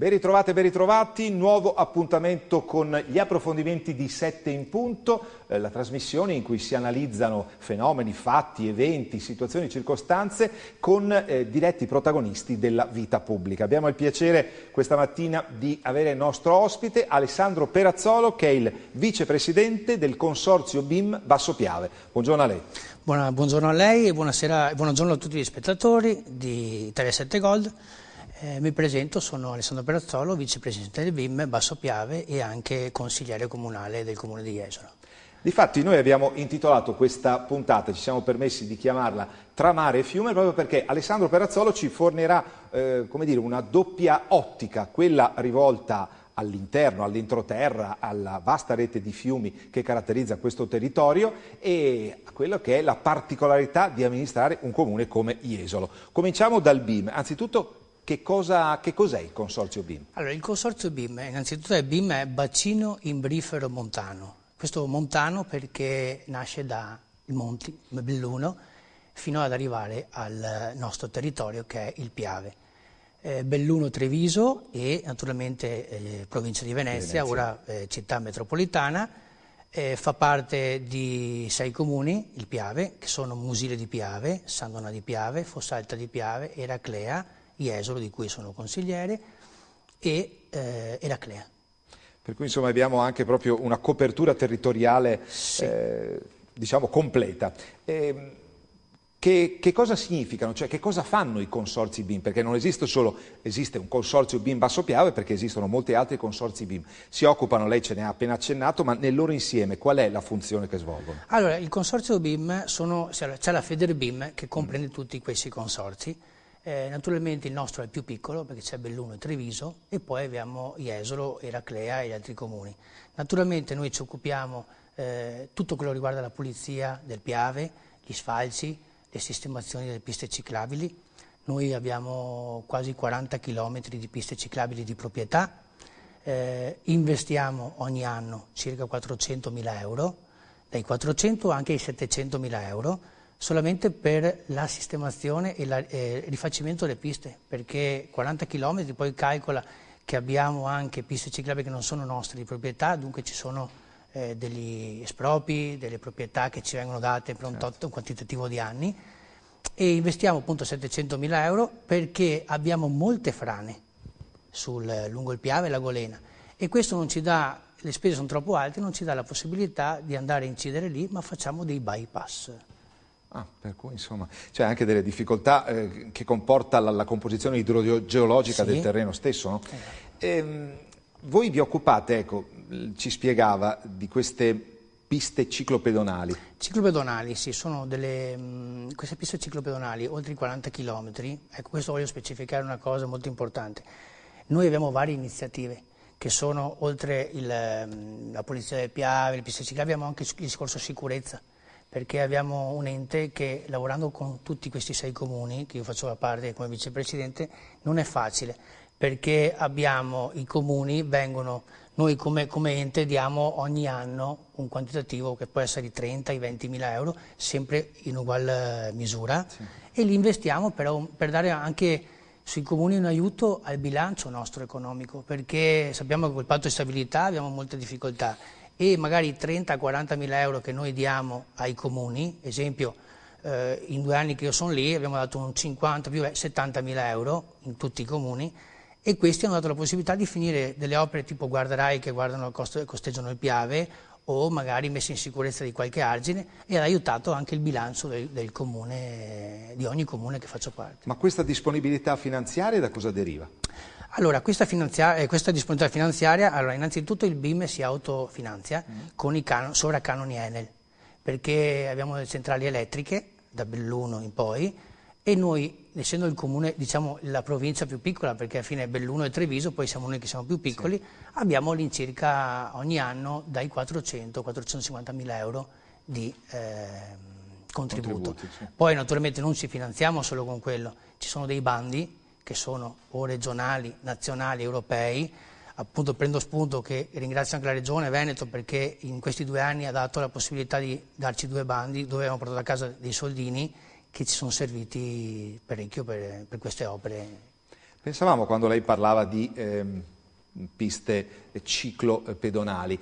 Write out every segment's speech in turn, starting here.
Ben ritrovate, ben ritrovati, nuovo appuntamento con gli approfondimenti di 7 in punto, eh, la trasmissione in cui si analizzano fenomeni, fatti, eventi, situazioni, circostanze con eh, diretti protagonisti della vita pubblica. Abbiamo il piacere questa mattina di avere il nostro ospite Alessandro Perazzolo che è il vicepresidente del consorzio BIM Basso Piave. Buongiorno a lei. Buona, buongiorno a lei e buonasera, buongiorno a tutti gli spettatori di Italia 7 Gold. Eh, mi presento, sono Alessandro Perazzolo, vicepresidente del BIM Basso Piave e anche consigliere comunale del comune di Jesolo. Difatti noi abbiamo intitolato questa puntata, ci siamo permessi di chiamarla Tra mare e fiume proprio perché Alessandro Perazzolo ci fornirà eh, dire, una doppia ottica, quella rivolta all'interno, all'entroterra, alla vasta rete di fiumi che caratterizza questo territorio e a quello che è la particolarità di amministrare un comune come Jesolo. Cominciamo dal BIM. Anzitutto che, cosa, che cos'è il Consorzio BIM? Allora, il Consorzio BIM, eh, innanzitutto è BIM è Bacino Imbrifero Montano. Questo montano perché nasce dai Monti Belluno fino ad arrivare al nostro territorio che è il Piave. Eh, Belluno Treviso e naturalmente eh, provincia di Venezia, Venezia. ora eh, città metropolitana, eh, fa parte di sei comuni, il Piave, che sono Musile di Piave, Sandona di Piave, Fossalta di Piave, Eraclea, Jesolo, di cui sono consigliere, e eh, Eraclea. Per cui insomma abbiamo anche proprio una copertura territoriale, sì. eh, diciamo, completa. E, ehm, che, che, cosa significano, cioè che cosa fanno i consorzi BIM? Perché non esiste solo, esiste un consorzio BIM Basso Piave perché esistono molti altri consorzi BIM. Si occupano, lei ce ne ha appena accennato, ma nel loro insieme qual è la funzione che svolgono? Allora, il consorzio BIM, c'è la Feder BIM che comprende mm. tutti questi consorzi, eh, naturalmente il nostro è il più piccolo perché c'è Belluno e Treviso e poi abbiamo Jesolo, Eraclea e gli altri comuni. Naturalmente noi ci occupiamo eh, tutto quello che riguarda la pulizia del Piave, gli sfalci, le sistemazioni delle piste ciclabili. Noi abbiamo quasi 40 km di piste ciclabili di proprietà, eh, investiamo ogni anno circa 400.000 euro, dai 400 anche ai 700.000 euro solamente per la sistemazione e eh, il eh, rifacimento delle piste, perché 40 km poi calcola che abbiamo anche piste ciclabili che non sono nostre di proprietà, dunque ci sono eh, degli espropri, delle proprietà che ci vengono date per un, certo. tot, un quantitativo di anni e investiamo appunto 700 mila euro perché abbiamo molte frane sul, eh, lungo il Piave e la Golena e questo non ci dà, le spese sono troppo alte, non ci dà la possibilità di andare a incidere lì, ma facciamo dei bypass. Ah, per cui insomma c'è anche delle difficoltà eh, che comporta la, la composizione idrogeologica sì. del terreno stesso. No? Eh. Ehm, voi vi occupate, ecco, ci spiegava, di queste piste ciclopedonali. Ciclopedonali, sì, sono delle, mh, mm, queste piste ciclopedonali oltre i 40 km, ecco questo voglio specificare una cosa molto importante. Noi abbiamo varie iniziative che sono oltre il, mm, la polizia del Piave, le piste ciclabili, abbiamo anche il discorso sicurezza perché abbiamo un ente che lavorando con tutti questi sei comuni, che io faccio parte come vicepresidente, non è facile, perché abbiamo i comuni, vengono, noi come, come ente diamo ogni anno un quantitativo che può essere di 30 ai 20 mila euro, sempre in ugual eh, misura, sì. e li investiamo per, per dare anche sui comuni un aiuto al bilancio nostro economico, perché sappiamo che col patto di stabilità abbiamo molte difficoltà e magari 30-40 mila euro che noi diamo ai comuni, esempio eh, in due anni che io sono lì abbiamo dato un 50 più 70 mila euro in tutti i comuni e questi hanno dato la possibilità di finire delle opere tipo guarderai che guardano costo, costeggiano il Piave o magari messa in sicurezza di qualche argine e ha aiutato anche il bilancio del, del comune, di ogni comune che faccio parte. Ma questa disponibilità finanziaria da cosa deriva? Allora, questa, eh, questa disponibilità finanziaria, allora, innanzitutto il BIM si autofinanzia mm. con i sovracanoni Enel, perché abbiamo le centrali elettriche da Belluno in poi e noi, essendo il comune, diciamo la provincia più piccola, perché alla fine Belluno e Treviso, poi siamo noi che siamo più piccoli, sì. abbiamo all'incirca ogni anno dai 400-450 mila euro di eh, contributo. Sì. Poi naturalmente non ci finanziamo solo con quello, ci sono dei bandi che sono o regionali, nazionali, europei. Appunto prendo spunto che ringrazio anche la Regione Veneto perché in questi due anni ha dato la possibilità di darci due bandi dove abbiamo portato a casa dei soldini che ci sono serviti parecchio per, per queste opere. Pensavamo quando lei parlava di ehm, piste pedonali.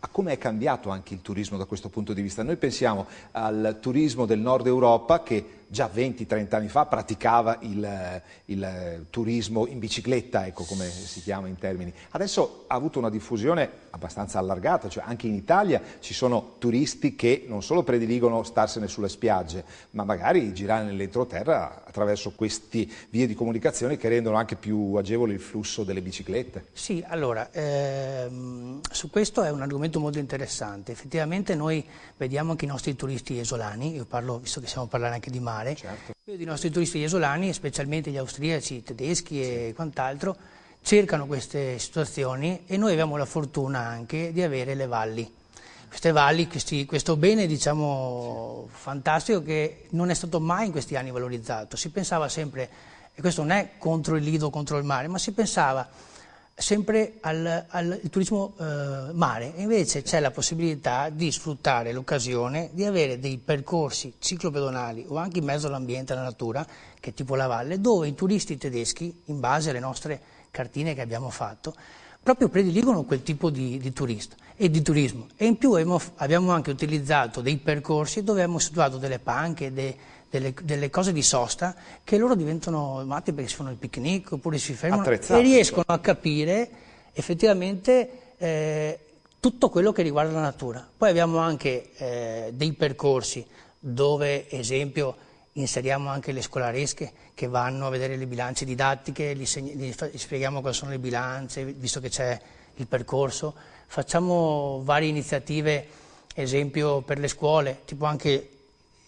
a come è cambiato anche il turismo da questo punto di vista. Noi pensiamo al turismo del nord Europa che già 20-30 anni fa praticava il, il turismo in bicicletta, ecco come si chiama in termini. Adesso ha avuto una diffusione abbastanza allargata, cioè anche in Italia ci sono turisti che non solo prediligono starsene sulle spiagge, ma magari girare nell'entroterra attraverso queste vie di comunicazione che rendono anche più agevole il flusso delle biciclette. Sì, allora, ehm, su questo è un argomento molto interessante. Effettivamente noi vediamo anche i nostri turisti esolani, io parlo, visto che siamo a parlare anche di mare, mare. Certo. I nostri turisti isolani, specialmente gli austriaci, i tedeschi e quant'altro, cercano queste situazioni e noi abbiamo la fortuna anche di avere le valli. Queste valli, questi, questo bene diciamo, fantastico che non è stato mai in questi anni valorizzato. Si pensava sempre, e questo non è contro il lido, contro il mare, ma si pensava sempre al, al turismo eh, mare, invece c'è la possibilità di sfruttare l'occasione di avere dei percorsi ciclopedonali o anche in mezzo all'ambiente, alla natura, che tipo la valle, dove i turisti tedeschi, in base alle nostre cartine che abbiamo fatto, proprio prediligono quel tipo di, di, turista e di turismo. E in più abbiamo, abbiamo anche utilizzato dei percorsi dove abbiamo situato delle panche, dei delle, delle, cose di sosta che loro diventano matti perché si fanno il picnic oppure si fermano Attrezzati. e riescono a capire effettivamente eh, tutto quello che riguarda la natura. Poi abbiamo anche eh, dei percorsi dove, esempio, inseriamo anche le scolaresche che vanno a vedere le bilance didattiche, gli, segni, gli, gli spieghiamo quali sono le bilance, visto che c'è il percorso. Facciamo varie iniziative, esempio per le scuole, tipo anche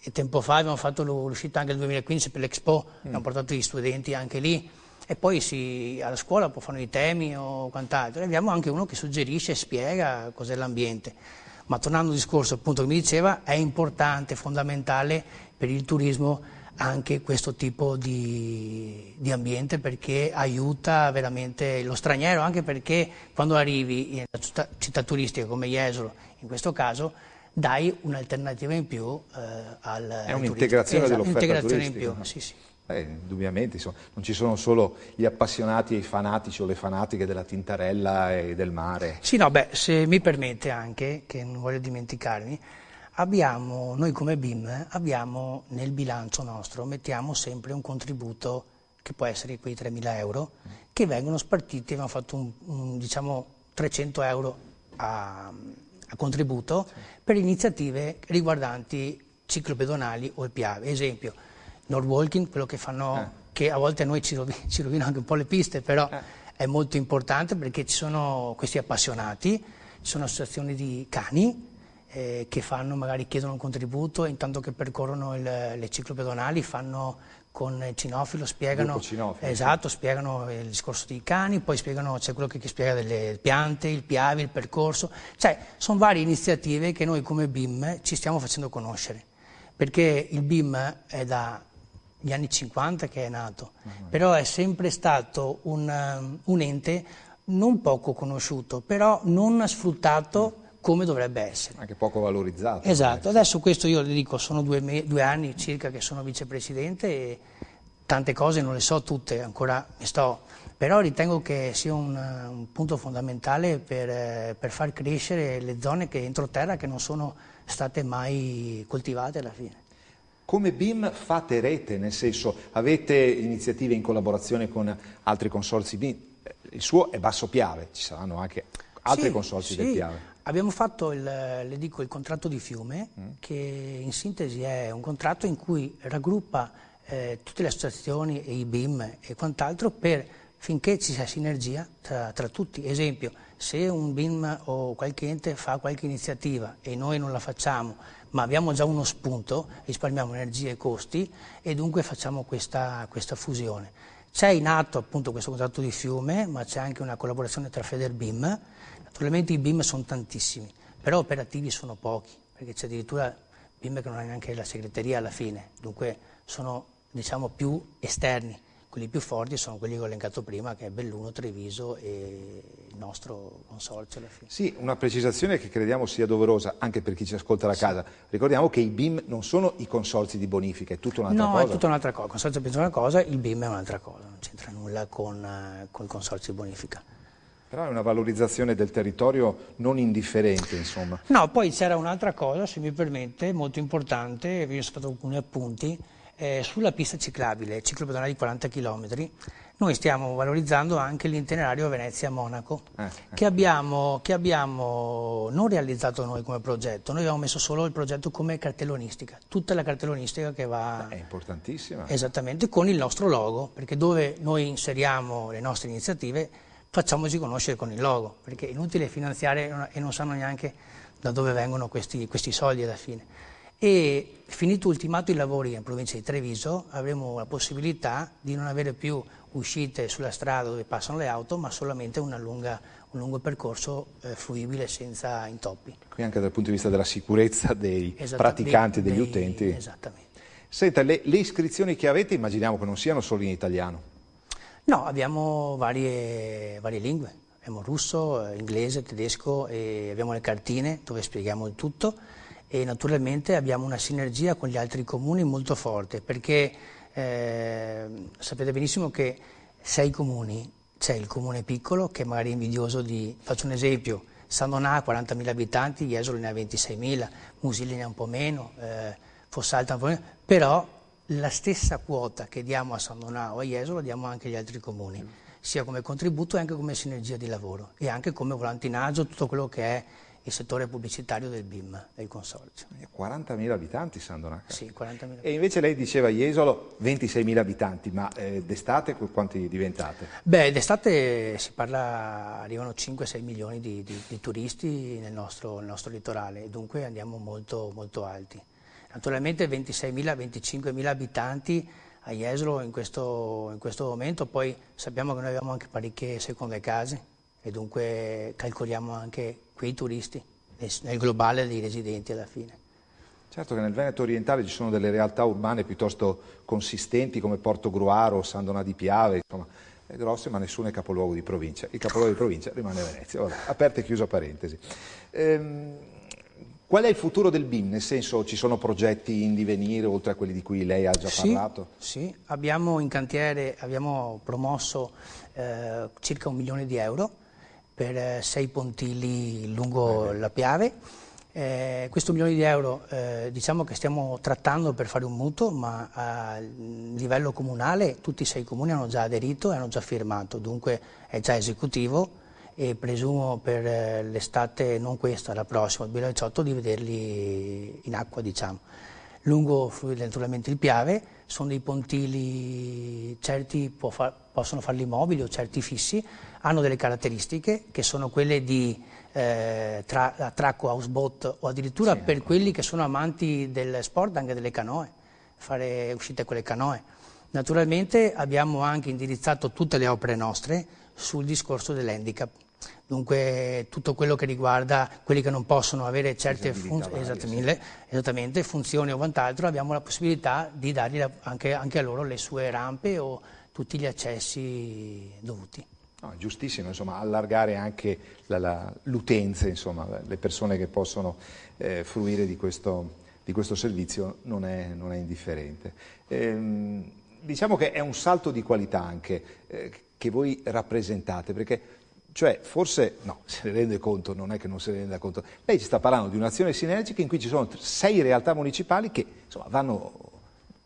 e tempo fa abbiamo fatto l'uscita anche nel 2015 per l'Expo, mm. abbiamo portato gli studenti anche lì e poi si, alla scuola può fare i temi o quant'altro. E abbiamo anche uno che suggerisce e spiega cos'è l'ambiente. Ma tornando al discorso appunto che mi diceva, è importante, fondamentale per il turismo anche questo tipo di, di ambiente perché aiuta veramente lo straniero, anche perché quando arrivi in una città, città turistica come Jesolo, in questo caso, dai un'alternativa in più eh, al È un'integrazione esatto, dell'offerta in più, no? sì, sì. Eh, indubbiamente, insomma, non ci sono solo gli appassionati e i fanatici o le fanatiche della tintarella e del mare. Sì, no, beh, se mi permette anche, che non voglio dimenticarmi, abbiamo, noi come BIM abbiamo nel bilancio nostro, mettiamo sempre un contributo che può essere quei 3.000 euro, che vengono spartiti, abbiamo fatto un, un, diciamo 300 euro a contributo per iniziative riguardanti ciclo pedonali o EPA. Esempio, North Walking, quello che fanno, eh. che a volte a noi ci, rovin ci rovinano anche un po' le piste, però eh. è molto importante perché ci sono questi appassionati, ci sono associazioni di cani eh, che fanno, magari chiedono un contributo, e intanto che percorrono il, le pedonali fanno con Cinofilo spiegano, Cinofilo, esatto, sì. spiegano il discorso dei cani, poi spiegano, c'è quello che, che, spiega delle piante, il piave, il percorso, cioè sono varie iniziative che noi come BIM ci stiamo facendo conoscere, perché il BIM è dagli anni 50 che è nato, uh mhm. -huh. però è sempre stato un, um, un, ente non poco conosciuto, però non sfruttato come dovrebbe essere. Anche poco valorizzato. Esatto, adesso questo io le dico, sono due, due anni circa che sono vicepresidente e tante cose non le so tutte, ancora mi sto però ritengo che sia un, un punto fondamentale per, per, far crescere le zone che entro terra che non sono state mai coltivate alla fine. Come BIM fate rete, nel senso avete iniziative in collaborazione con altri consorzi BIM, il suo è Basso Piave, ci saranno anche altri sì, consorzi sì. del Piave. Abbiamo fatto, il, le dico, il contratto di fiume, mm. che in sintesi è un contratto in cui raggruppa eh, tutte le associazioni e i BIM e quant'altro per finché ci sia sinergia tra, tra, tutti. Esempio, se un BIM o qualche ente fa qualche iniziativa e noi non la facciamo, ma abbiamo già uno spunto, risparmiamo energie e costi e dunque facciamo questa, questa fusione. C'è in atto appunto questo contratto di fiume, ma c'è anche una collaborazione tra Federbim. BIM Naturalmente i BIM sono tantissimi, però operativi sono pochi, perché c'è addirittura BIM che non ha neanche la segreteria alla fine, dunque sono diciamo, più esterni. Quelli più forti sono quelli che ho elencato prima, che è Belluno, Treviso e il nostro consorzio. Alla fine. Sì, una precisazione che crediamo sia doverosa anche per chi ci ascolta da sì. casa. Ricordiamo che i BIM non sono i consorzi di bonifica, è tutta un'altra no, cosa. No, è tutta un'altra cosa. Il consorzio è una cosa, il BIM è un'altra cosa, non c'entra nulla con, eh, con il consorzio di bonifica. Però è una valorizzazione del territorio non indifferente, insomma. No, poi c'era un'altra cosa, se mi permette, molto importante, vi ho fatto alcuni appunti, eh, sulla pista ciclabile, ciclopedonale di 40 km, noi stiamo valorizzando anche l'itinerario Venezia-Monaco, eh, ecco. che, abbiamo, che, abbiamo, non realizzato noi come progetto, noi abbiamo messo solo il progetto come cartellonistica, tutta la cartellonistica che va... È importantissima. Esattamente, con il nostro logo, perché dove noi inseriamo le nostre iniziative facciamoci conoscere con il logo, perché è inutile finanziare e non sanno neanche da dove vengono questi, questi soldi alla fine. E finito ultimato i lavori in provincia di Treviso avremo la possibilità di non avere più uscite sulla strada dove passano le auto, ma solamente lunga, un lungo percorso eh, fruibile senza intoppi. Qui anche dal punto di vista della sicurezza dei praticanti, e degli dei, utenti. Esattamente. Senta, le, le iscrizioni che avete immaginiamo che non siano solo in italiano. No, abbiamo varie, varie lingue, abbiamo russo, inglese, tedesco e abbiamo le cartine dove spieghiamo il tutto e naturalmente abbiamo una sinergia con gli altri comuni molto forte perché eh, sapete benissimo che sei comuni c'è il comune piccolo che magari è invidioso di, faccio un esempio, San Donà ha 40.000 abitanti, Jesolo ne ha 26.000, Musilli ne ha un po' meno, eh, Fossalta un po' meno, però la stessa quota che diamo a San Donao e a Jesolo la diamo anche agli altri comuni, sia come contributo e anche come sinergia di lavoro e anche come volantinaggio tutto quello che è il settore pubblicitario del BIM, del consorzio. 40.000 abitanti San Donato. Sì, 40.000. E invece lei diceva a Jesolo 26.000 abitanti, ma eh, d'estate quanti diventate? Beh, d'estate si parla, arrivano 5-6 milioni di, di, di, turisti nel nostro, nel nostro litorale, dunque andiamo molto, molto alti. Naturalmente 26.000-25.000 abitanti a Jesolo in questo, in questo momento, poi sappiamo che noi abbiamo anche parecchie seconde case e dunque calcoliamo anche qui i turisti nel globale dei residenti alla fine. Certo che nel Veneto orientale ci sono delle realtà urbane piuttosto consistenti come Porto Gruaro, San Donà di Piave, insomma, grosse ma nessuno è capoluogo di provincia. Il capoluogo di provincia rimane Venezia. Vabbè, aperta e chiusa parentesi. Ehm, Qual è il futuro del BIM? Nel senso ci sono progetti in divenire oltre a quelli di cui lei ha già sì, parlato? Sì, abbiamo in cantiere, abbiamo promosso eh, circa un milione di euro per eh, sei pontili lungo eh la Piave. Eh, questo milione di euro eh, diciamo che stiamo trattando per fare un mutuo, ma a livello comunale tutti i sei comuni hanno già aderito e hanno già firmato, dunque è già esecutivo e presumo per eh, l'estate, non questa, la prossima, il 2018, di vederli in acqua, diciamo. Lungo naturalmente il Piave, sono dei pontili, certi far, possono farli mobili o certi fissi, hanno delle caratteristiche che sono quelle di eh, tra, attracco houseboat o addirittura sì, per ecco. quelli che sono amanti del sport anche delle canoe, fare uscite con le canoe. Naturalmente abbiamo anche indirizzato tutte le opere nostre sul discorso dell'handicap Dunque tutto quello che riguarda quelli che non possono avere certe funzioni, esattamente, esattamente, funzioni o quant'altro, abbiamo la possibilità di dargli anche, anche a loro le sue rampe o tutti gli accessi dovuti. No, giustissimo, insomma, allargare anche l'utenza, le persone che possono eh, fruire di questo, di questo, servizio non è, non è indifferente. Ehm, diciamo che è un salto di qualità anche eh, che voi rappresentate, perché cioè, forse, no, se ne rende conto, non è che non se ne renda conto. Lei ci sta parlando di un'azione sinergica in cui ci sono sei realtà municipali che insomma, vanno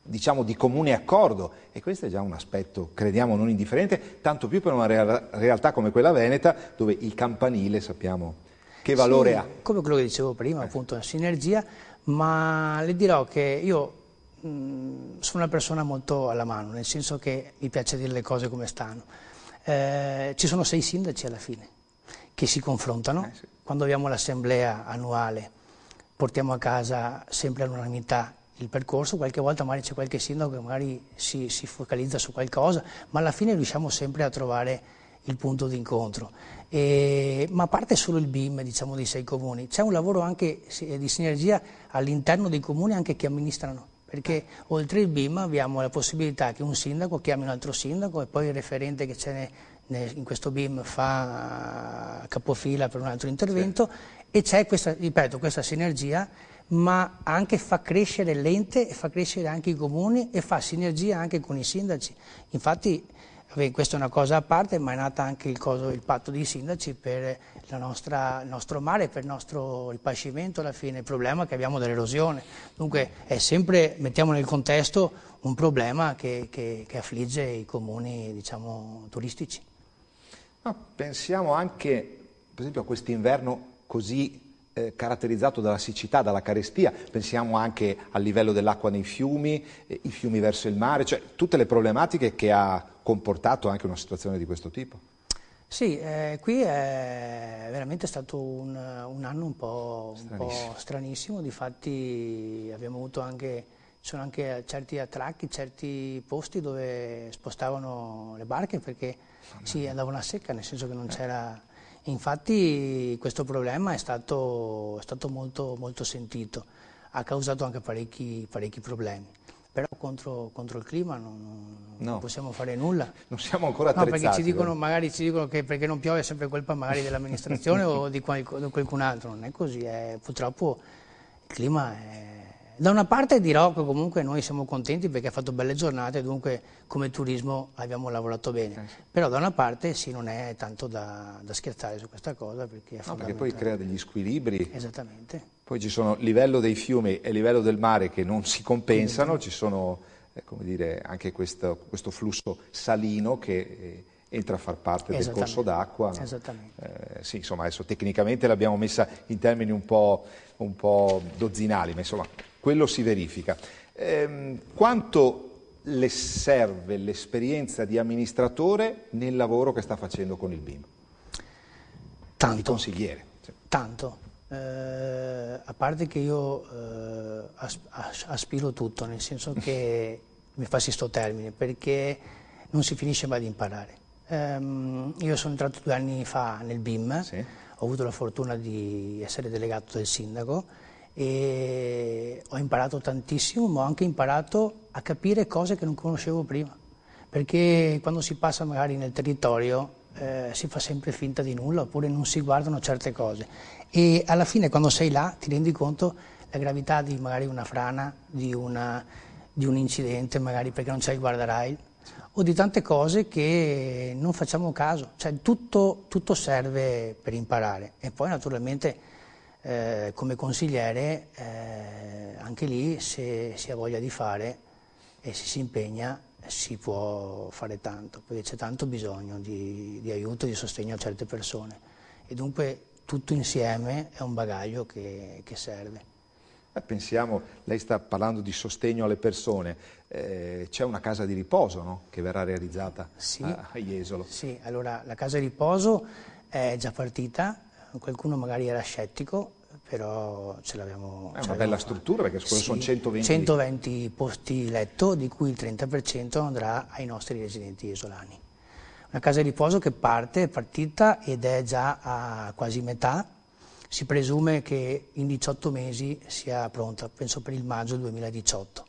diciamo di comune accordo e questo è già un aspetto crediamo non indifferente tanto più per una real realtà come quella veneta dove il campanile sappiamo che valore sì, ha come quello che dicevo prima eh. appunto la sinergia ma le dirò che io mh, sono una persona molto alla mano nel senso che mi piace dire le cose come stanno eh, ci sono sei sindaci alla fine che si confrontano. Eh sì. Quando abbiamo l'assemblea annuale portiamo a casa sempre all'unanimità il percorso, qualche volta magari c'è qualche sindaco che magari si, si focalizza su qualcosa, ma alla fine riusciamo sempre a trovare il punto d'incontro. ma a parte solo il BIM diciamo, dei sei comuni, c'è un lavoro anche di sinergia all'interno dei comuni anche che amministrano perché oltre il BIM abbiamo la possibilità che un sindaco chiami un altro sindaco e poi il referente che c'è in questo BIM fa capofila per un altro intervento sì. e c'è questa, ripeto, questa sinergia ma anche fa crescere l'ente e fa crescere anche i comuni e fa sinergia anche con i sindaci. Infatti Vabbè, questa è una cosa a parte, ma è nata anche il, coso, il patto dei sindaci per nostra, il nostro mare, per il nostro ripascimento alla fine, il problema che abbiamo dell'erosione. Dunque è sempre, mettiamo nel contesto, un problema che, che, che affligge i comuni diciamo, turistici. No, pensiamo anche, per esempio, a quest'inverno così eh, caratterizzato dalla siccità, dalla carestia, pensiamo anche al livello dell'acqua nei fiumi, eh, i fiumi verso il mare, cioè tutte le problematiche che ha comportato anche una situazione di questo tipo. Sì, eh, qui è veramente stato un, un anno un po', stranissimo, po stranissimo. difatti abbiamo avuto anche, ci sono anche certi attracchi, certi posti dove spostavano le barche perché si andavano a secca, nel senso che non eh. c'era Infatti questo problema è stato, è stato molto, molto, sentito, ha causato anche parecchi, parecchi problemi. Però contro, contro, il clima non, no. possiamo fare nulla. Non siamo ancora attrezzati. No, perché ci dicono, eh. magari ci dicono che perché non piove è sempre colpa dell'amministrazione o di, qualc di, qualcun altro. Non è così, è, eh. purtroppo il clima è da una parte dirò che comunque noi siamo contenti perché ha fatto belle giornate, dunque come turismo abbiamo lavorato bene, eh però da una parte sì non è tanto da, da scherzare su questa cosa perché, no, perché poi crea degli squilibri. Esattamente. Poi ci sono livello dei fiumi e livello del mare che non si compensano, mm. ci sono eh, dire, anche questo, questo, flusso salino che... Eh, entra a far parte del corso d'acqua. Eh, sì, insomma, adesso tecnicamente l'abbiamo messa in termini un po', un po' dozzinali, ma insomma quello si verifica. Ehm, quanto le serve l'esperienza di amministratore nel lavoro che sta facendo con il BIM? Tanto. Di consigliere. Sì. Tanto. Eh, a parte che io eh, aspiro tutto, nel senso che mi faccio sto termine, perché non si finisce mai di imparare. Um, io sono entrato due anni fa nel BIM, sì. ho avuto la fortuna di essere delegato del sindaco e ho imparato tantissimo, ma ho anche imparato a capire cose che non conoscevo prima, perché quando si passa magari nel territorio eh, si fa sempre finta di nulla oppure non si guardano certe cose e alla fine quando sei là ti rendi conto la gravità di magari una frana, di, una, di un incidente magari perché non c'è il guardrail o di tante cose che non facciamo caso, cioè tutto, tutto serve per imparare e poi naturalmente eh, come consigliere eh, anche lì se si ha voglia di fare e se si impegna si può fare tanto, perché c'è tanto bisogno di, di aiuto e di sostegno a certe persone e dunque tutto insieme è un bagaglio che, che serve. Eh, pensiamo, lei sta parlando di sostegno alle persone, eh, c'è una casa di riposo no? che verrà realizzata sì, a, a Jesolo. Sì, allora la casa di riposo è già partita, qualcuno magari era scettico, però ce l'abbiamo... È eh, una bella struttura perché sì, sono 120... 120 posti letto, di cui il 30% andrà ai nostri residenti isolani. Una casa di riposo che parte, è partita ed è già a quasi metà, si presume che in 18 mesi sia pronta, penso per il maggio 2018.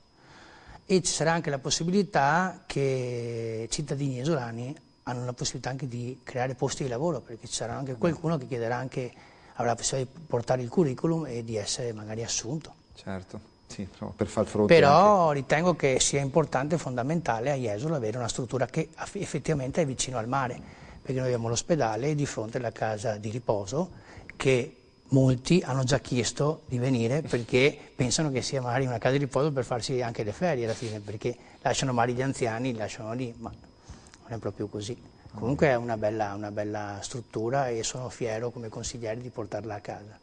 E ci sarà anche la possibilità che cittadini isolani hanno la possibilità anche di creare posti di lavoro, perché ci sarà anche qualcuno che chiederà anche, avrà la possibilità di portare il curriculum e di essere magari assunto. Certo. Sì, per far fronte Però anche. ritengo che sia importante e fondamentale a Jesolo avere una struttura che effettivamente è vicino al mare, perché noi abbiamo l'ospedale di fronte alla casa di riposo che molti hanno già chiesto di venire perché pensano che sia magari una casa di riposo per farsi anche le ferie alla fine, perché lasciano magari gli anziani, li lasciano lì, ma non è proprio così. Comunque è una bella, una bella struttura e sono fiero come consigliere di portarla a casa.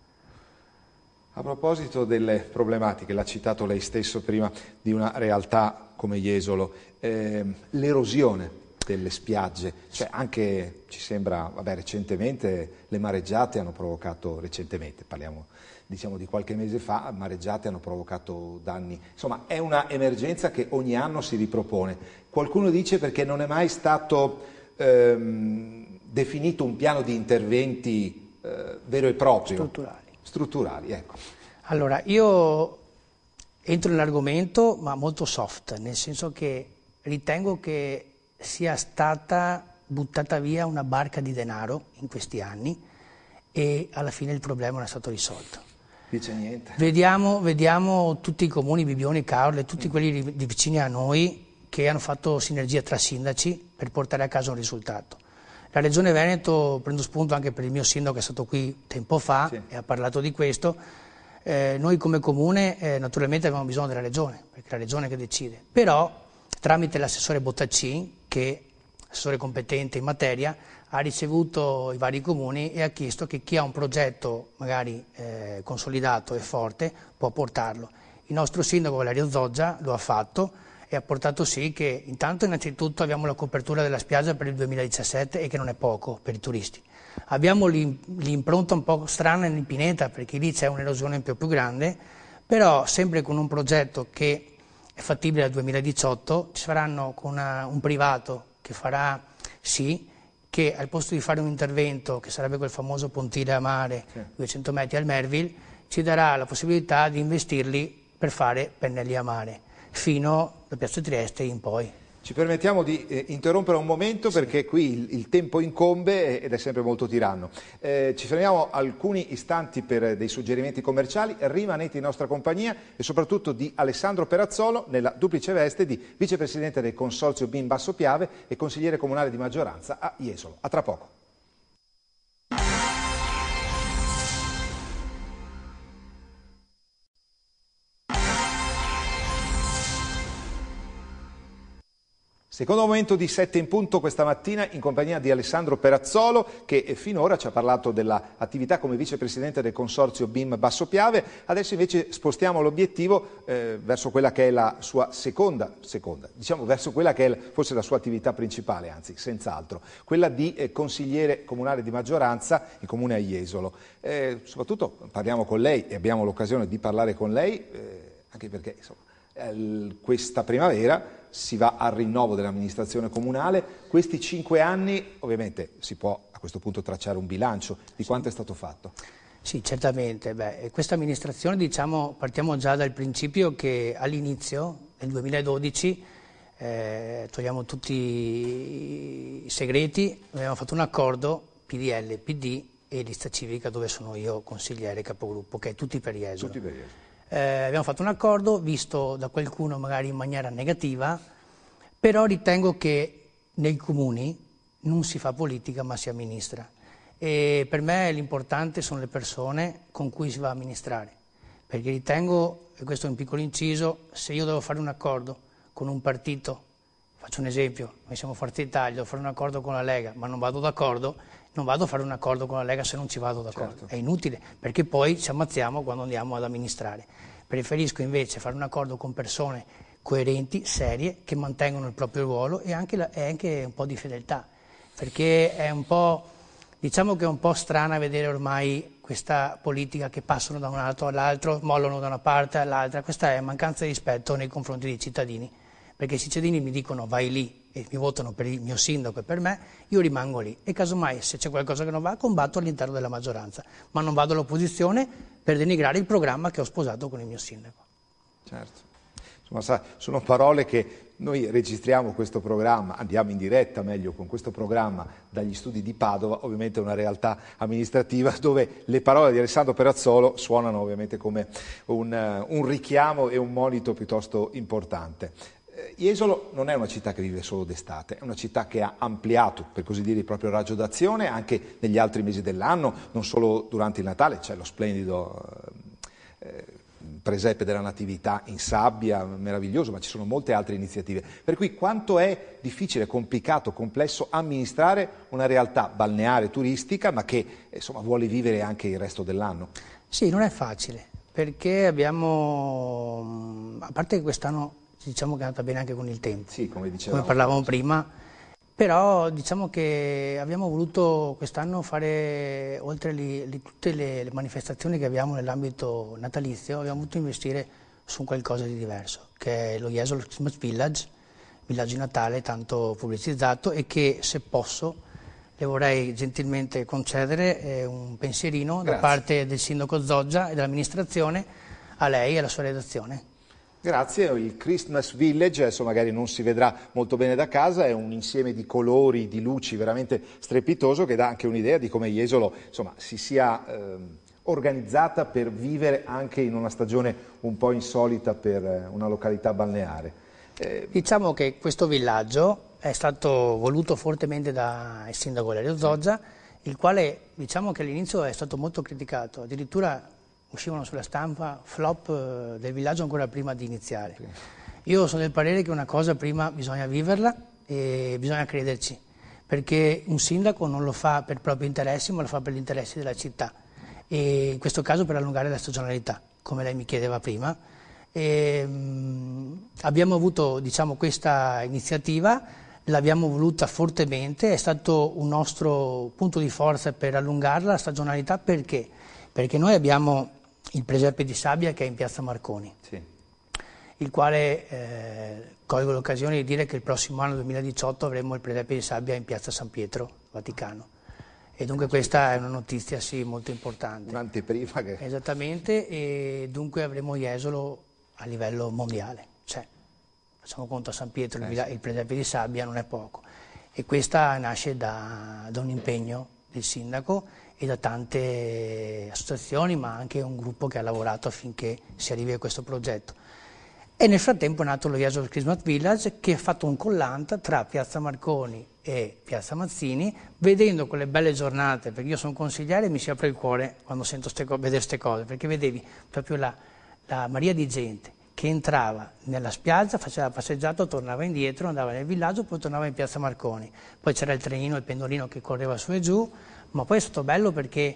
A proposito delle problematiche, l'ha citato lei stesso prima, di una realtà come Jesolo, eh, l'erosione delle spiagge, cioè anche ci sembra, vabbè recentemente le mareggiate hanno provocato, recentemente parliamo diciamo di qualche mese fa, mareggiate hanno provocato danni, insomma è una emergenza che ogni anno si ripropone, qualcuno dice perché non è mai stato ehm, definito un piano di interventi eh, vero e proprio. Strutturali. Strutturali, ecco. Allora, io entro nell'argomento ma molto soft, nel senso che ritengo che sia stata buttata via una barca di denaro in questi anni e alla fine il problema non è stato risolto. Dice niente. Vediamo, vediamo tutti i comuni, Bibione, Carle, tutti mm. quelli di vicini a noi che hanno fatto sinergia tra sindaci per portare a casa un risultato. La Regione Veneto, prendo spunto anche per il mio sindaco che è stato qui tempo fa sì. e ha parlato di questo, eh, noi come comune eh, naturalmente abbiamo bisogno della Regione, perché è la Regione che decide, però tramite l'assessore Bottaccini, che assessore competente in materia, ha ricevuto i vari comuni e ha chiesto che chi ha un progetto magari eh, consolidato e forte può portarlo. Il nostro sindaco Valerio Zoggia lo ha fatto e ha portato sì che intanto innanzitutto abbiamo la copertura della spiaggia per il 2017 e che non è poco per i turisti. Abbiamo l'impronta un po' strana in Pineta perché lì c'è un'erosione un po' più grande, però sempre con un progetto che è fattibile dal 2018, ci saranno con una, un privato che farà sì che al posto di fare un intervento, che sarebbe quel famoso pontile a mare, sì. 200 metri al Merville, ci darà la possibilità di investirli per fare pennelli a mare, fino da Piazza Trieste in poi. Ci permettiamo di eh, interrompere un momento perché qui il, il, tempo incombe ed è sempre molto tiranno. Eh, ci fermiamo alcuni istanti per eh, dei suggerimenti commerciali, rimanete in nostra compagnia e soprattutto di Alessandro Perazzolo nella duplice veste di vicepresidente del Consorzio BIM Basso Piave e consigliere comunale di maggioranza a Jesolo. A tra poco. Secondo momento di 7 in punto questa mattina in compagnia di Alessandro Perazzolo che eh, finora ci ha parlato dell'attività come vicepresidente del consorzio BIM Basso Piave, adesso invece spostiamo l'obiettivo eh, verso quella che è la sua seconda, seconda, diciamo verso quella che è forse la sua attività principale, anzi senz'altro, quella di eh, consigliere comunale di maggioranza in comune a Jesolo. Eh, soprattutto parliamo con lei e abbiamo l'occasione di parlare con lei, eh, anche perché insomma, eh, questa primavera si va al rinnovo dell'amministrazione comunale, questi cinque anni ovviamente si può a questo punto tracciare un bilancio di quanto è stato fatto. Sì, certamente. Beh, questa amministrazione, diciamo, partiamo già dal principio che all'inizio, nel 2012, eh, togliamo tutti i segreti, abbiamo fatto un accordo PDL, PD e lista civica dove sono io consigliere capogruppo, che è tutti per Ieso. Tutti per Ieso eh, abbiamo fatto un accordo visto da qualcuno magari in maniera negativa, però ritengo che nei comuni non si fa politica ma si amministra. E per me l'importante sono le persone con cui si va a amministrare, perché ritengo, e questo è un piccolo inciso, se io devo fare un accordo con un partito, faccio un esempio, noi siamo Forza Italia, devo fare un accordo con la Lega, ma non vado d'accordo, non vado a fare un accordo con la Lega se non ci vado d'accordo, certo. è inutile, perché poi ci ammazziamo quando andiamo ad amministrare. Preferisco invece fare un accordo con persone coerenti, serie, che mantengono il proprio ruolo e anche, la, e anche un po' di fedeltà, perché è un po', diciamo che è un po' strana vedere ormai questa politica che passano da un lato all'altro, mollano da una parte all'altra, questa è mancanza di rispetto nei confronti dei cittadini, perché i cittadini mi dicono vai lì, e mi votano per il mio sindaco e per me, io rimango lì e casomai se c'è qualcosa che non va combatto all'interno della maggioranza, ma non vado all'opposizione per denigrare il programma che ho sposato con il mio sindaco. Certo, insomma sa, sono parole che noi registriamo questo programma, andiamo in diretta meglio con questo programma dagli studi di Padova, ovviamente una realtà amministrativa dove le parole di Alessandro Perazzolo suonano ovviamente come un, eh, un richiamo e un monito piuttosto importante. Jesolo non è una città che vive solo d'estate, è una città che ha ampliato, per così dire, il proprio raggio d'azione anche negli altri mesi dell'anno, non solo durante il Natale, c'è lo splendido eh, eh, presepe della Natività in sabbia, meraviglioso, ma ci sono molte altre iniziative. Per cui quanto è difficile, complicato, complesso amministrare una realtà balneare, turistica, ma che insomma, vuole vivere anche il resto dell'anno? Sì, non è facile, perché abbiamo, mm, a parte che quest'anno diciamo che è andata bene anche con il tempo, sì, come, dicevamo, come parlavamo sì. prima, però diciamo che abbiamo voluto quest'anno fare, oltre li, li, tutte le, le, manifestazioni che abbiamo nell'ambito natalizio, abbiamo voluto investire su qualcosa di diverso, che è lo Jesolo Christmas Village, villaggio natale tanto pubblicizzato e che se posso le vorrei gentilmente concedere un pensierino Grazie. da parte del sindaco Zoggia e dell'amministrazione a lei e alla sua redazione. Grazie, il Christmas Village, adesso magari non si vedrà molto bene da casa, è un insieme di colori, di luci veramente strepitoso che dà anche un'idea di come Jesolo insomma, si sia eh, organizzata per vivere anche in una stagione un po' insolita per eh, una località balneare. Eh... Diciamo che questo villaggio è stato voluto fortemente dal sindaco Lario Zoggia, il quale diciamo che all'inizio è stato molto criticato, addirittura uscivano sulla stampa flop eh, del villaggio ancora prima di iniziare. Io sono del parere che una cosa prima bisogna viverla e bisogna crederci, perché un sindaco non lo fa per propri interessi, ma lo fa per gli interessi della città e in questo caso per allungare la stagionalità, come lei mi chiedeva prima. E, mh, mm, abbiamo avuto diciamo, questa iniziativa, l'abbiamo voluta fortemente, è stato un nostro punto di forza per allungarla la stagionalità perché? Perché noi abbiamo il presepe di sabbia che è in piazza Marconi, sì. il quale eh, colgo l'occasione di dire che il prossimo anno 2018 avremo il presepe di sabbia in piazza San Pietro, Vaticano. E dunque questa è una notizia sì, molto importante. Un'anteprima che... Esattamente, e dunque avremo Jesolo a livello mondiale. Cioè, facciamo conto a San Pietro, eh, sì. il presepe di sabbia non è poco. E questa nasce da, da un impegno del sindaco e da tante associazioni, ma anche un gruppo che ha lavorato affinché si arrivi a questo progetto. E nel frattempo è nato lo Yes Christmas Village che ha fatto un collante tra Piazza Marconi e Piazza Mazzini, vedendo quelle belle giornate, perché io sono consigliere e mi si apre il cuore quando sento ste vedere queste cose, perché vedevi proprio la, la maria di gente, che entrava nella spiaggia, faceva la passeggiata, tornava indietro, andava nel villaggio, poi tornava in piazza Marconi. Poi c'era il trenino, il pendolino che correva su e giù, ma poi è stato bello perché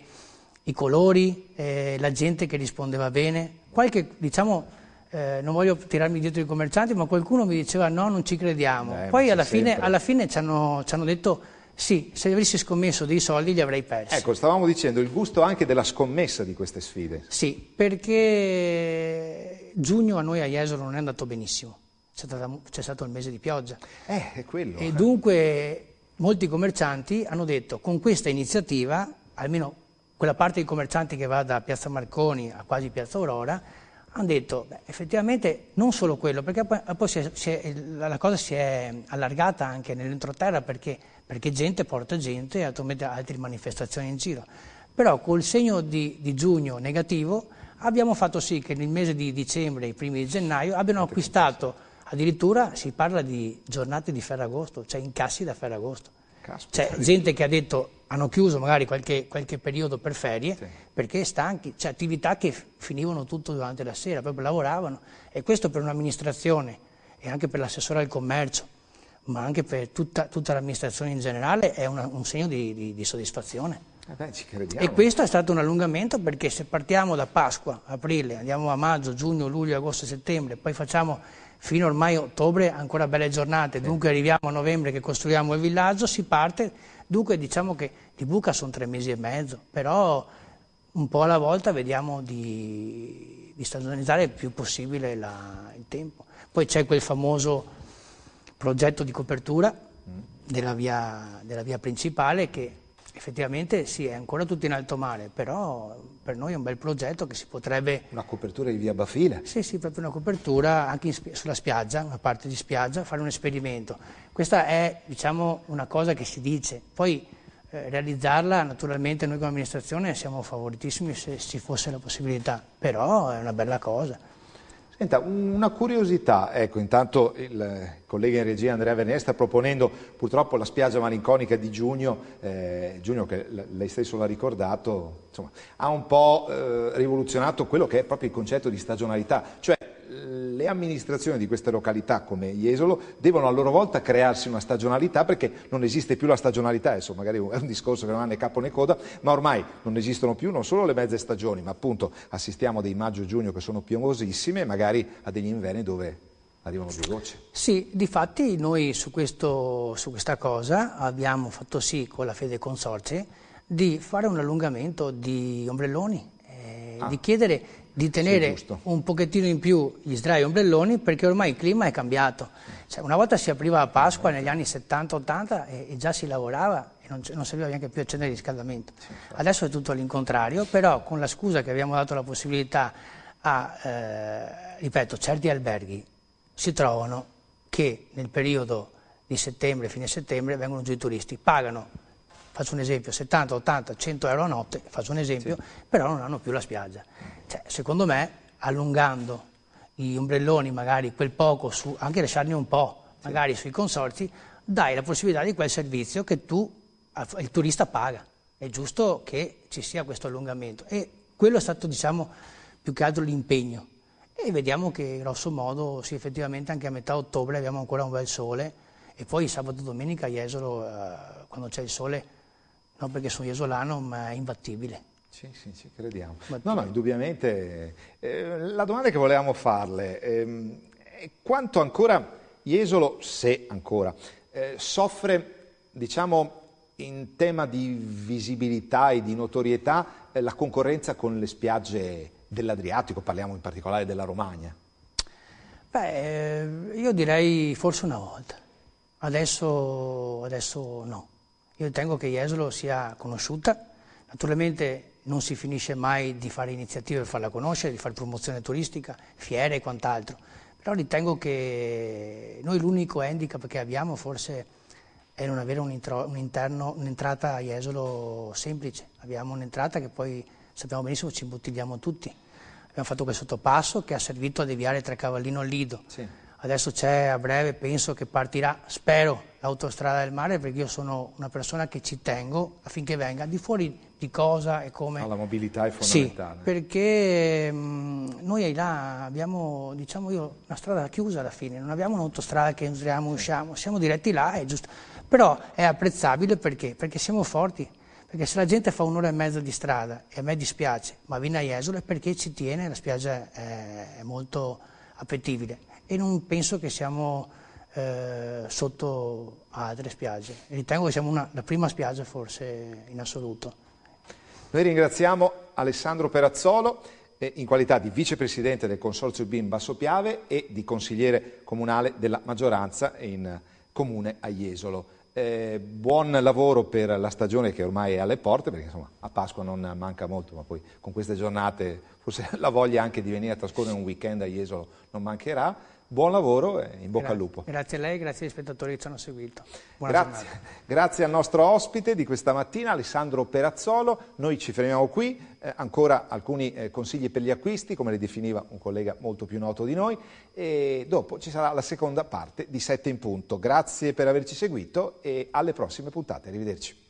i colori, eh, la gente che rispondeva bene, qualche, diciamo, eh, non voglio tirarmi dietro i commercianti, ma qualcuno mi diceva no, non ci crediamo. Eh, poi alla fine, alla fine, ci hanno, ci hanno detto sì, se avessi scommesso dei soldi li avrei persi. Ecco, stavamo dicendo il gusto anche della scommessa di queste sfide. Sì, perché giugno a noi a Jesolo non è andato benissimo, c'è stato, c'è stato il mese di pioggia. Eh, è quello. E dunque molti commercianti hanno detto con questa iniziativa, almeno quella parte di commercianti che va da Piazza Marconi a quasi Piazza Aurora, hanno detto beh, effettivamente non solo quello, perché poi, poi si è, si è, la cosa si è allargata anche nell'entroterra perché, perché gente porta gente e altrimenti altre manifestazioni in giro. Però col segno di, di giugno negativo abbiamo fatto sì che nel mese di dicembre i primi di gennaio abbiano acquistato, addirittura si parla di giornate di Ferragosto, cioè incassi da Ferragosto. C'è cioè, gente che ha detto hanno chiuso magari qualche, qualche periodo per ferie sì. perché stanchi, cioè, attività che finivano tutto durante la sera, proprio lavoravano e questo per un'amministrazione e anche per l'assessore al commercio ma anche per tutta, tutta l'amministrazione in generale è una, un segno di, di, di soddisfazione. Eh beh, e questo è stato un allungamento perché se partiamo da Pasqua, aprile, andiamo a maggio, giugno, luglio, agosto, settembre, poi facciamo fino ormai a ottobre ancora belle giornate, dunque arriviamo a novembre che costruiamo il villaggio, si parte, dunque diciamo che di buca sono tre mesi e mezzo, però un po' alla volta vediamo di, di stagionizzare il più possibile la, il tempo. Poi c'è quel famoso progetto di copertura mm. della via, della via principale che effettivamente sì, è ancora tutto in alto mare, però per noi è un bel progetto che si potrebbe... Una copertura di via Bafile? Sì, sì, proprio una copertura anche spi sulla spiaggia, una parte di spiaggia, fare un esperimento. Questa è, diciamo, una cosa che si dice. Poi eh, realizzarla, naturalmente noi come amministrazione siamo favoritissimi se ci fosse la possibilità, però è una bella cosa. Senta, una curiosità, ecco, intanto eh, il collega in regia Andrea Vernier sta proponendo purtroppo la spiaggia malinconica di Giugno, eh, Giugno che lei stesso l'ha ricordato, insomma, ha un po' eh, rivoluzionato quello che è proprio il concetto di stagionalità, cioè le amministrazioni di queste località come Jesolo devono a loro volta crearsi una stagionalità perché non esiste più la stagionalità, adesso magari è un discorso che non ha né capo né coda, ma ormai non esistono più non solo le mezze stagioni, ma appunto assistiamo a dei maggio e giugno che sono piovosissime e magari a degli inverni dove arrivano più gocce. Sì, difatti noi su, questo, su questa cosa abbiamo fatto sì con la Fede Consorzi di fare un allungamento di ombrelloni, eh, ah. di chiedere di tenere sì, un pochettino in più gli sdrai ombrelloni perché ormai il clima è cambiato. Cioè, una volta si apriva a Pasqua negli anni 70-80 e, e, già si lavorava e non, non serviva neanche più accendere il riscaldamento. Sì, Adesso è tutto l'incontrario, però con la scusa che abbiamo dato la possibilità a, eh, ripeto, certi alberghi si trovano che nel periodo di settembre, fine settembre, vengono giù i turisti, pagano faccio un esempio, 70, 80, 100 euro a notte, faccio un esempio, sì. però non hanno più la spiaggia. Cioè, secondo me, allungando gli ombrelloni, magari quel poco, su, anche lasciarne un po', magari sui consorti, dai la possibilità di quel servizio che tu, il turista paga. È giusto che ci sia questo allungamento. E quello è stato, diciamo, più che altro l'impegno. E vediamo che, grosso modo, sì, effettivamente anche a metà ottobre abbiamo ancora un bel sole, e poi sabato e domenica a Jesolo, eh, quando c'è il sole, non perché sono iesolano, ma è imbattibile. Sì, sì, ci crediamo. No, no, indubbiamente. Eh, la domanda che volevamo farle eh, è quanto ancora Jesolo, se ancora, eh, soffre, diciamo, in tema di visibilità e di notorietà eh, la concorrenza con le spiagge dell'Adriatico, parliamo in particolare della Romagna? Beh, eh, io direi forse una volta, adesso, adesso no. Io ritengo che Jesolo sia conosciuta, naturalmente non si finisce mai di fare iniziative per farla conoscere, di fare promozione turistica, fiere e quant'altro, però ritengo che noi l'unico handicap che abbiamo forse è non avere un'entrata un a Jesolo semplice, abbiamo un'entrata che poi sappiamo benissimo ci imbottigliamo tutti, abbiamo fatto quel sottopasso che ha servito a deviare tra Cavallino e Lido. Sì Adesso c'è a breve, penso che partirà, spero, l'autostrada del mare perché io sono una persona che ci tengo affinché venga di fuori di cosa e come... No, ah, la mobilità è fondamentale. Sì, perché mh, noi là abbiamo, diciamo io, una strada chiusa alla fine, non abbiamo un'autostrada che entriamo, e usciamo, siamo diretti là, è giusto. Però è apprezzabile perché? Perché siamo forti. Perché se la gente fa un'ora e mezza di strada, e a me dispiace, ma viene a Jesolo è perché ci tiene, la spiaggia è molto appetibile e non penso che siamo eh, sotto altre spiagge. Ritengo che siamo una, la prima spiaggia forse in assoluto. Noi ringraziamo Alessandro Perazzolo eh, in qualità di vicepresidente del Consorzio BIM Basso Piave e di consigliere comunale della maggioranza in eh, comune a Jesolo. Eh, buon lavoro per la stagione che ormai è alle porte, perché insomma, a Pasqua non manca molto, ma poi con queste giornate forse la voglia anche di venire a trascorrere un weekend a Jesolo non mancherà buon lavoro e in bocca Gra al lupo. Grazie a lei, grazie agli spettatori che ci hanno seguito. Grazie. grazie. al nostro ospite di questa mattina, Alessandro Perazzolo. Noi ci fermiamo qui, eh, ancora alcuni eh, consigli per gli acquisti, come li definiva un collega molto più noto di noi, e dopo ci sarà la seconda parte di Sette in punto. Grazie per averci seguito e alle prossime puntate. Arrivederci.